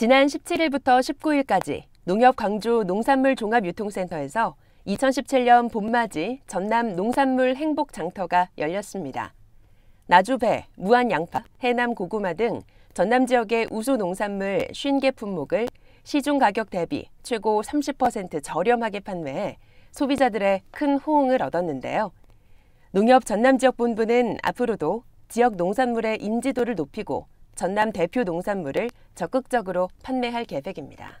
지난 17일부터 19일까지 농협 광주 농산물 종합유통센터에서 2017년 봄맞이 전남 농산물 행복 장터가 열렸습니다. 나주배, 무안 양파, 해남 고구마 등 전남 지역의 우수 농산물 50개 품목을 시중 가격 대비 최고 30% 저렴하게 판매해 소비자들의 큰 호응을 얻었는데요. 농협 전남 지역 본부는 앞으로도 지역 농산물의 인지도를 높이고 전남 대표 농산물을 적극적으로 판매할 계획입니다.